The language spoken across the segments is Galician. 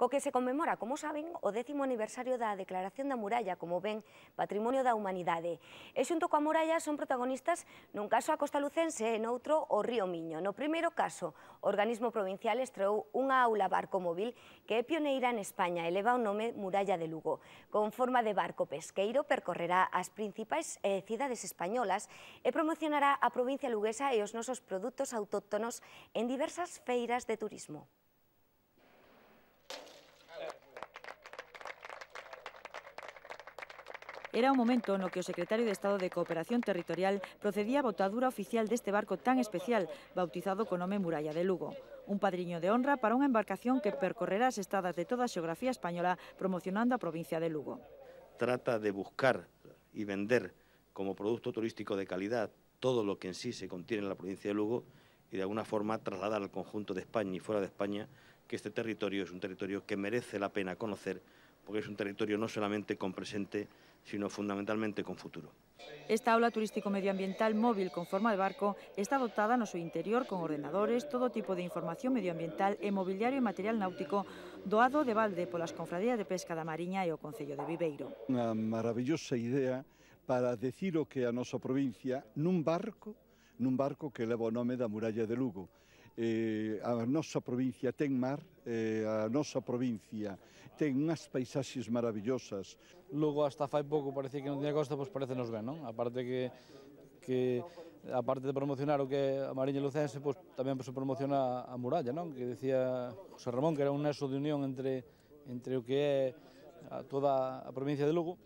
co que se conmemora, como saben, o décimo aniversario da declaración da muralla como ben patrimonio da humanidade. E xunto coa muralla son protagonistas nun caso a Costa Lucense e noutro o Río Miño. No primeiro caso, o organismo provincial estreou unha aula barco móvil que é pioneira en España e leva o nome Muralla de Lugo. Con forma de barco pesqueiro percorrerá as principais eh, cidades españolas e promocionará a provincia luguesa e os nosos produtos autóctonos en diversas feiras de turismo. Era un momento en lo que el secretario de Estado de Cooperación Territorial procedía a botadura oficial de este barco tan especial, bautizado con nombre Muralla de Lugo. Un padriño de honra para una embarcación que percorrerá las estadas de toda la geografía española promocionando a provincia de Lugo. Trata de buscar y vender como producto turístico de calidad todo lo que en sí se contiene en la provincia de Lugo y de alguna forma trasladar al conjunto de España y fuera de España que este territorio es un territorio que merece la pena conocer porque es un territorio no solamente con presente, sino fundamentalmente con futuro. Esta aula turístico-medioambiental móvil con forma de barco está dotada no seu interior con ordenadores, todo tipo de información medioambiental e mobiliario e material náutico doado de balde polas confradías de pesca da Mariña e o Concello de Viveiro. Unha maravillosa idea para decir o que a nosa provincia nun barco, nun barco que leva o nome da muralla de Lugo eh, a nosa provincia ten mar, eh, a nosa provincia ten unhas paisaxes maravillosas. Logo, hasta fai pouco parecía que non tiña costa, pois parece nos ben, non? A parte que que a parte de promocionar o que a Mariña Lucense, pois tamén se promociona a muralla, non? Que decía José Ramón que era un nexo de unión entre entre o que é a toda a provincia de Lugo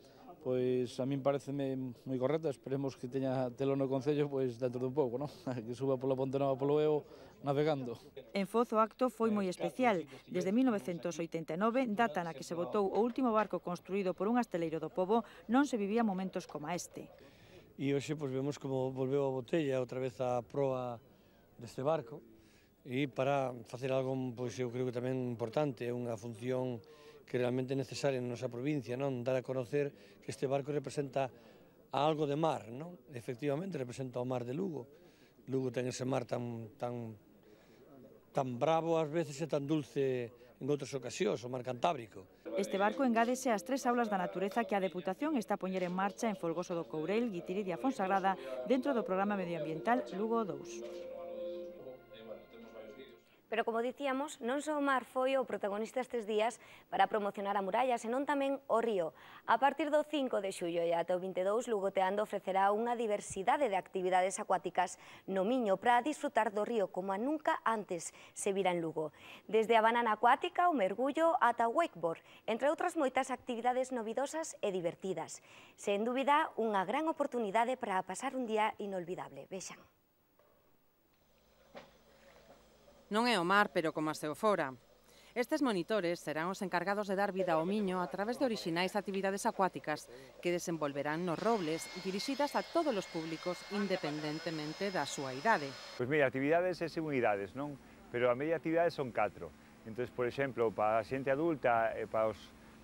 pois a min parece moi correcta, esperemos que teña telo no Concello pois dentro dun pouco, non? que suba pola Ponte Nova polo Eo navegando. En Foz o acto foi moi especial. Desde 1989, data na que se votou o último barco construído por un asteleiro do povo, non se vivía momentos como este. E hoxe pois, vemos como volveu a botella outra vez a proa deste barco e para facer algo, pois eu creo que tamén importante, é unha función que realmente é necesaria na nosa provincia, non? Dar a conocer que este barco representa a algo de mar, non? Efectivamente representa o mar de Lugo. Lugo ten ese mar tan tan tan bravo ás veces e tan dulce en outras ocasións, o mar Cantábrico. Este barco engádese ás tres aulas da natureza que a Deputación está a poñer en marcha en Folgoso do Courel, Guitiri de Afonsagrada, dentro do programa medioambiental Lugo 2. Pero, como dicíamos, non só o mar foi o protagonista estes días para promocionar a muralla, senón tamén o río. A partir do 5 de xullo e até o 22, Lugoteando ofrecerá unha diversidade de actividades acuáticas no Miño para disfrutar do río como a nunca antes se vira en Lugo. Desde a banana acuática, o mergullo, ata o wakeboard, entre outras moitas actividades novidosas e divertidas. Sen dúbida, unha gran oportunidade para pasar un día inolvidable. Vexan. Non é o mar, pero como se o fora. Estes monitores serán os encargados de dar vida ao miño a través de orixinais actividades acuáticas que desenvolverán nos robles dirixidas a todos os públicos independentemente da súa idade. Pois mira, actividades e unidades, non? Pero a media actividades son 4. Entón, por exemplo, para a xente adulta e para os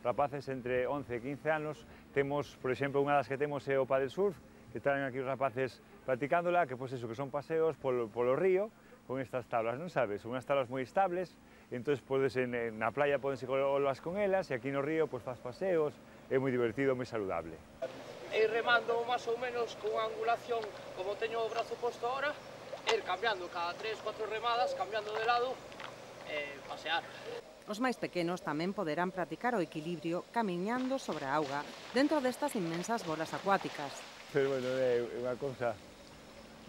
rapaces entre 11 e 15 anos, temos, por exemplo, unha das que temos é o Padel surf, que están aquí os rapaces practicándola, que pois iso, que son paseos polo, polo río, con estas tablas, non sabes? Unhas tablas moi estables, entón podes en, en, na playa ir olas con elas e aquí no río pois faz paseos, é moi divertido, moi saludable. E remando máis ou menos con angulación, como teño o brazo posto agora, ir cambiando cada 3, 4 remadas, cambiando de lado, eh, pasear. Os máis pequenos tamén poderán practicar o equilibrio camiñando sobre a auga dentro destas inmensas bolas acuáticas. Pero, bueno, é unha cousa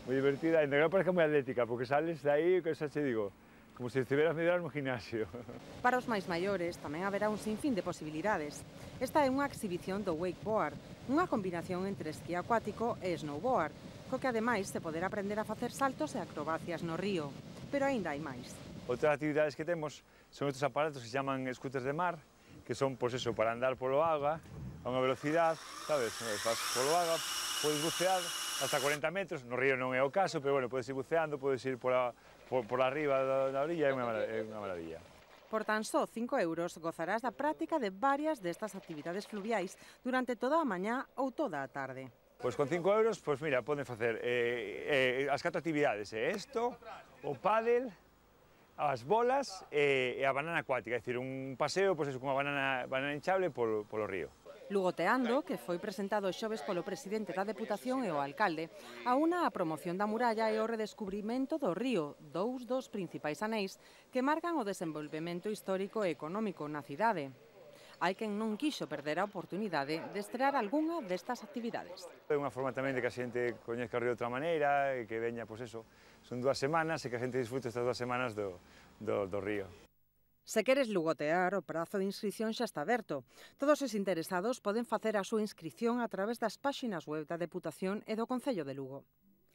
muy divertida, En realidad parece muy atlética, porque sales de aí, que xa che digo, como se estiveras en no gimnasio. Para os máis maiores tamén haberá un sinfín de posibilidades. Esta é unha exhibición do wakeboard, unha combinación entre esquí acuático e snowboard, co que ademais se poderá aprender a facer saltos e acrobacias no río. Pero aínda hai máis. Outras actividades que temos son estes aparatos que se chaman scooters de mar, que son, pois eso, para andar polo agua, a unha velocidade, sabes, vas polo agua, podes bucear, hasta 40 metros, no río non é o caso, pero bueno, podes ir buceando, podes ir por, a, por, por arriba da, da orilla, é unha, é unha maravilla. Por tan só 5 euros gozarás da práctica de varias destas actividades fluviais durante toda a mañá ou toda a tarde. Pois con 5 euros, pois mira, poden facer eh, eh, as catro actividades, eh, isto, o pádel, as bolas eh, e a banana acuática, é dicir, un paseo, pois eso, cunha banana, banana hinchable polo, polo río. Lugoteando, que foi presentado o xoves polo presidente da Deputación e o alcalde, a unha a promoción da muralla e o redescubrimento do río, dous dos principais anéis que marcan o desenvolvemento histórico e económico na cidade. Hai quen non quixo perder a oportunidade de estrear algunha destas actividades. É unha forma tamén de que a xente coñezca o río de outra maneira e que veña, pois eso, son dúas semanas e que a xente disfrute estas dúas semanas do, do, do río. Se queres lugotear, o prazo de inscripción xa está aberto. Todos os interesados poden facer a súa inscripción a través das páxinas web da Deputación e do Concello de Lugo.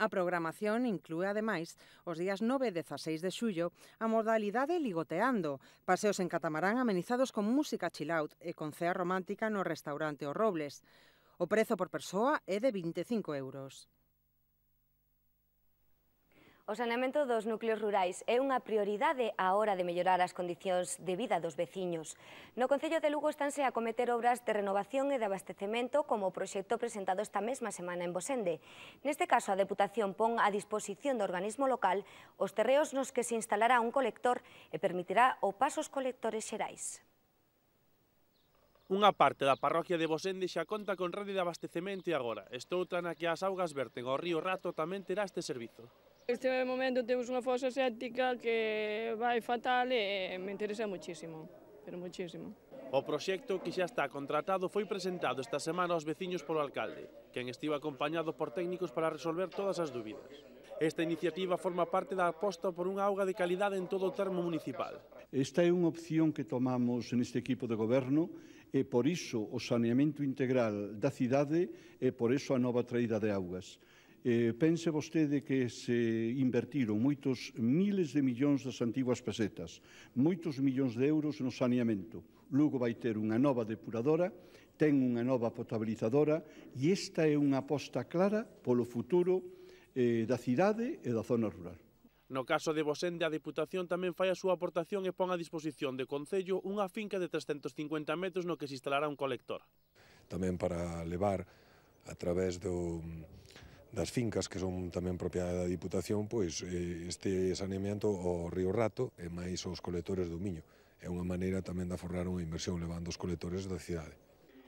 A programación inclúe, ademais, os días 9 e 16 de xullo, a modalidade Ligoteando, paseos en catamarán amenizados con música chill out e con cea romántica no restaurante O Robles. O prezo por persoa é de 25 euros. O saneamento dos núcleos rurais é unha prioridade á hora de mellorar as condicións de vida dos veciños. No Concello de Lugo estánse a cometer obras de renovación e de abastecemento como o proxecto presentado esta mesma semana en Bosende. Neste caso, a Deputación pon a disposición do organismo local os terreos nos que se instalará un colector e permitirá o paso aos colectores xerais. Unha parte da parroquia de Bosende xa conta con rede de abastecemento e agora, tan na que as augas verten ao río Rato tamén terá este servizo. Este momento temos unha fosa séptica que vai fatal e me interesa moitísimo, pero moitísimo. O proxecto que xa está contratado foi presentado esta semana aos veciños polo alcalde, quen estivo acompañado por técnicos para resolver todas as dúbidas. Esta iniciativa forma parte da aposta por unha auga de calidade en todo o termo municipal. Esta é unha opción que tomamos neste equipo de goberno e por iso o saneamento integral da cidade e por iso a nova traída de augas. Eh, pense vostede que se invertiron moitos miles de millóns das antiguas pesetas, moitos millóns de euros no saneamento. Lugo vai ter unha nova depuradora, ten unha nova potabilizadora e esta é unha aposta clara polo futuro eh, da cidade e da zona rural. No caso de Bosende, a Deputación tamén fai a súa aportación e pon a disposición de Concello unha finca de 350 metros no que se instalará un colector. Tamén para levar a través do, das fincas que son tamén propiedade da Diputación, pois eh, este saneamento ao río Rato e máis aos colectores do Miño. É unha maneira tamén de aforrar unha inversión levando os colectores da cidade.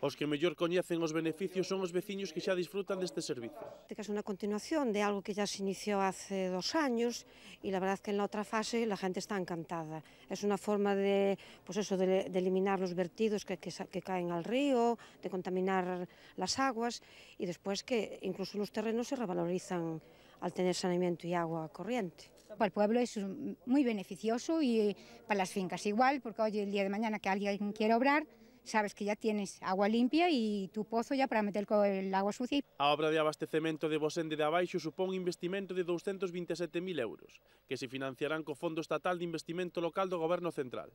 Os que mellor coñecen os beneficios son os veciños que xa disfrutan deste servizo. Este caso é unha continuación de algo que xa se iniciou hace dos años a la verdad que na outra fase la gente está encantada. É unha forma de, pues eso, de, de eliminar os vertidos que, que, que caen al río, de contaminar as aguas e despois que incluso os terrenos se revalorizan al tener saneamiento y agua corriente. Para el pueblo es muy beneficioso y para las fincas igual, porque hoy el día de mañana que alguien quiera obrar, sabes que ya tienes agua limpia e tu pozo ya para meter el agua sucia. A obra de abastecemento de Bosende de Abaixo supón un investimento de 227.000 euros, que se financiarán co Fondo Estatal de Investimento Local do Goberno Central.